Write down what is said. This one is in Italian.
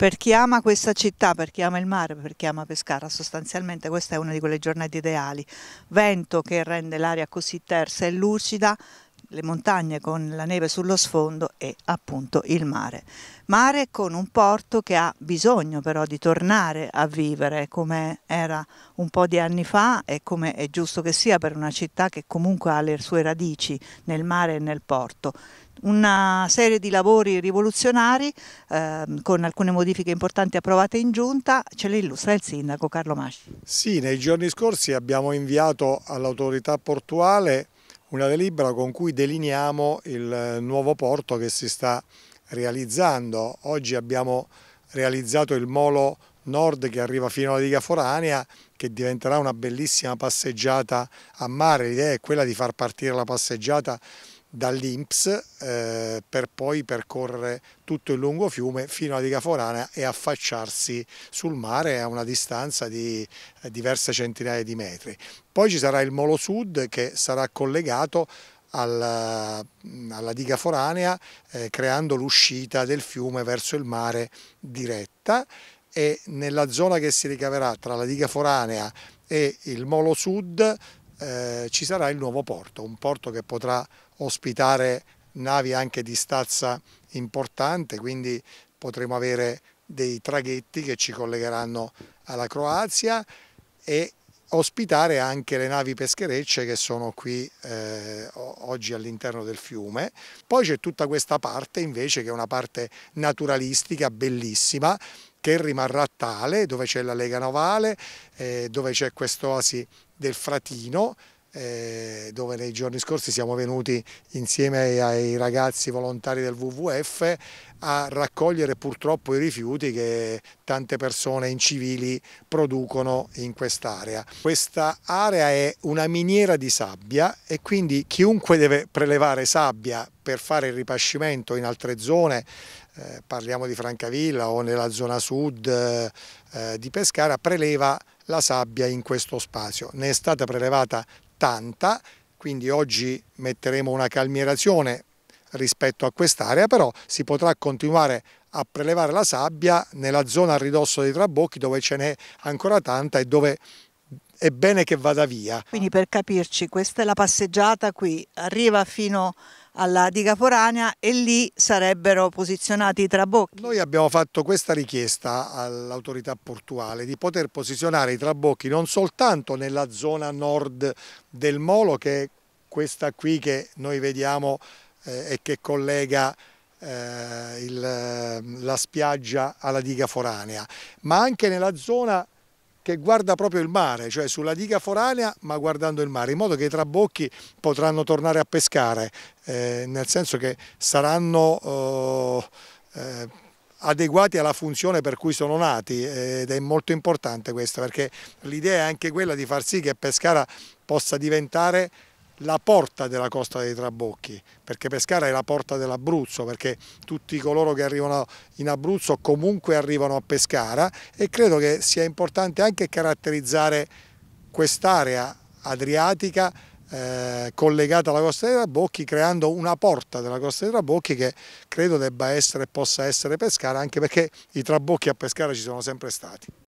per chi ama questa città, per chi ama il mare, per chi ama Pescara, sostanzialmente questa è una di quelle giornate ideali. Vento che rende l'aria così tersa e lucida, le montagne con la neve sullo sfondo e appunto il mare. Mare con un porto che ha bisogno però di tornare a vivere come era un po' di anni fa e come è giusto che sia per una città che comunque ha le sue radici nel mare e nel porto una serie di lavori rivoluzionari eh, con alcune modifiche importanti approvate in giunta, ce le illustra il sindaco Carlo Masci. Sì, nei giorni scorsi abbiamo inviato all'autorità portuale una delibera con cui delineiamo il eh, nuovo porto che si sta realizzando. Oggi abbiamo realizzato il molo nord che arriva fino alla diga foranea che diventerà una bellissima passeggiata a mare. L'idea è quella di far partire la passeggiata dall'Inps eh, per poi percorrere tutto il lungo fiume fino alla diga forana e affacciarsi sul mare a una distanza di eh, diverse centinaia di metri. Poi ci sarà il molo sud che sarà collegato mm, alla, alla diga foranea eh, creando l'uscita del fiume verso il mare diretta e nella zona che si ricaverà tra la diga foranea e il molo sud eh, ci sarà il nuovo porto, un porto che potrà ospitare navi anche di stazza importante, quindi potremo avere dei traghetti che ci collegheranno alla Croazia e ospitare anche le navi pescherecce che sono qui eh, oggi all'interno del fiume. Poi c'è tutta questa parte invece che è una parte naturalistica bellissima che rimarrà tale, dove c'è la Lega Navale, eh, dove c'è quest'oasi del Fratino, eh, dove nei giorni scorsi siamo venuti insieme ai ragazzi volontari del WWF a raccogliere purtroppo i rifiuti che tante persone incivili producono in quest'area. Questa area è una miniera di sabbia e quindi chiunque deve prelevare sabbia per fare il ripascimento in altre zone eh, parliamo di Francavilla o nella zona sud eh, di Pescara, preleva la sabbia in questo spazio. Ne è stata prelevata tanta, quindi oggi metteremo una calmierazione rispetto a quest'area, però si potrà continuare a prelevare la sabbia nella zona a ridosso dei trabocchi dove ce n'è ancora tanta e dove è bene che vada via. Quindi per capirci, questa è la passeggiata qui, arriva fino alla diga foranea e lì sarebbero posizionati i trabocchi. Noi abbiamo fatto questa richiesta all'autorità portuale di poter posizionare i trabocchi non soltanto nella zona nord del Molo, che è questa qui che noi vediamo eh, e che collega eh, il, la spiaggia alla diga foranea, ma anche nella zona che guarda proprio il mare, cioè sulla diga foranea ma guardando il mare, in modo che i trabocchi potranno tornare a pescare, eh, nel senso che saranno eh, eh adeguati alla funzione per cui sono nati eh, ed è molto importante questo perché l'idea è anche quella di far sì che Pescara possa diventare la porta della costa dei Trabocchi, perché Pescara è la porta dell'Abruzzo, perché tutti coloro che arrivano in Abruzzo comunque arrivano a Pescara e credo che sia importante anche caratterizzare quest'area adriatica eh, collegata alla costa dei Trabocchi creando una porta della costa dei Trabocchi che credo debba essere e possa essere Pescara anche perché i Trabocchi a Pescara ci sono sempre stati.